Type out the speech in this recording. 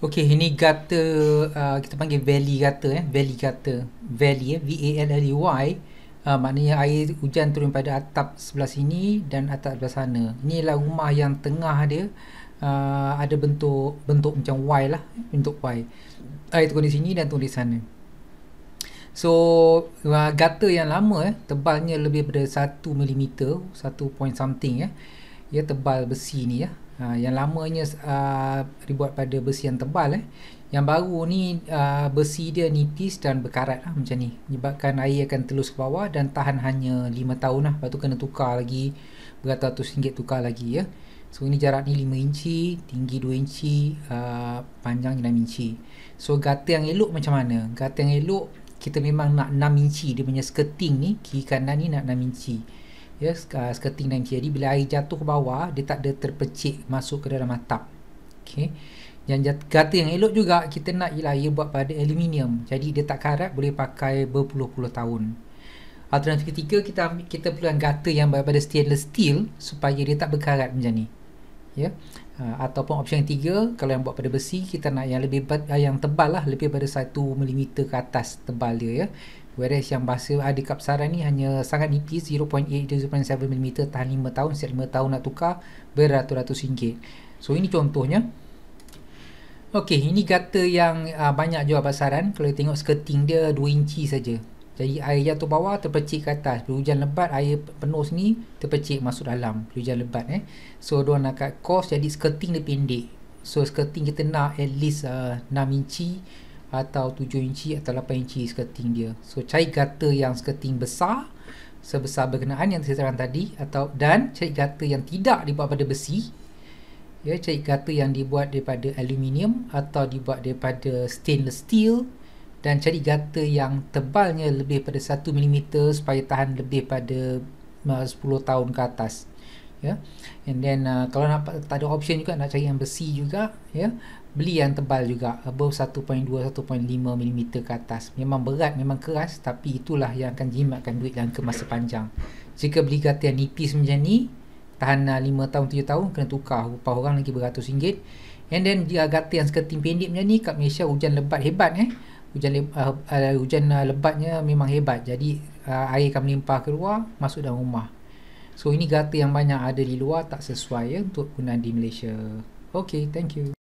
Okey, ini gata uh, kita panggil valley gata eh, valley gata. Valley eh, V A L L E Y. Uh, maknanya air hujan turun pada atap sebelah sini dan atap sebelah sana. Inilah rumah yang tengah dia. Uh, ada bentuk bentuk macam Y lah bentuk Y air turun di sini dan turun di sana so uh, gata yang lama eh, tebalnya lebih daripada 1 mm 1 point something eh ya tebal besi ni ya. Ha, yang lamanya uh, ah, dibuat pada besi yang tebal eh. Yang baru ni uh, besi dia nipis dan berkarat lah macam ni. Menyebabkan air akan telus ke bawah dan tahan hanya 5 tahun lah. Lepas tu kena tukar lagi. Beratus ringgit tukar lagi ya. So ini jarak ni 5 inci, tinggi 2 inci, uh, panjang 6 inci. So gata yang elok macam mana? Gata yang elok kita memang nak 6 inci dia punya skirting ni kiri kanan ni nak 6 inci ya yeah, skirting dan jadi bila air jatuh ke bawah dia tak ada terpecik masuk ke dalam atap okey yang jat, kata yang elok juga kita nak ialah ia buat pada aluminium jadi dia tak karat boleh pakai berpuluh-puluh tahun alternatif ketiga kita ambil, kita perlukan gata yang pada stainless steel supaya dia tak berkarat macam ni ya yeah. Ha, uh, ataupun option yang tiga kalau yang buat pada besi kita nak yang lebih yang tebal lah lebih pada 1 mm ke atas tebal dia ya yeah. Whereas yang bahasa ada kap ni hanya sangat nipis 0.8 0.7 mm tahan 5 tahun setiap 5 tahun nak tukar beratus-ratus ringgit. So ini contohnya. Okey, ini gata yang uh, banyak jual pasaran. Kalau tengok skirting dia 2 inci saja. Jadi air jatuh bawah terpecik ke atas. Bila hujan lebat air penuh sini terpecik masuk dalam. Bila hujan lebat eh. So dia nak cut cost jadi skirting dia pendek. So skirting kita nak at least uh, ah, 6 inci atau 7 inci atau 8 inci skirting dia. So cari gata yang skirting besar sebesar berkenaan yang saya terangkan tadi atau dan cari gata yang tidak dibuat pada besi. Ya, cari gata yang dibuat daripada aluminium atau dibuat daripada stainless steel dan cari gata yang tebalnya lebih pada 1 mm supaya tahan lebih pada 10 uh, tahun ke atas ya yeah. and then uh, kalau nak tak ada option juga nak cari yang besi juga ya yeah. beli yang tebal juga above 1.2 1.5 mm ke atas memang berat memang keras tapi itulah yang akan jimatkan duit dalam masa panjang jika beli gata yang nipis macam ni tahan uh, 5 tahun 7 tahun kena tukar upah orang lagi beratus ringgit and then jika gata yang seketing pendek macam ni kat Malaysia hujan lebat hebat eh hujan uh, uh, hujan uh, lebatnya memang hebat jadi uh, air akan melimpah keluar masuk dalam rumah So ini gata yang banyak ada di luar tak sesuai ya, untuk guna di Malaysia. Okay, thank you.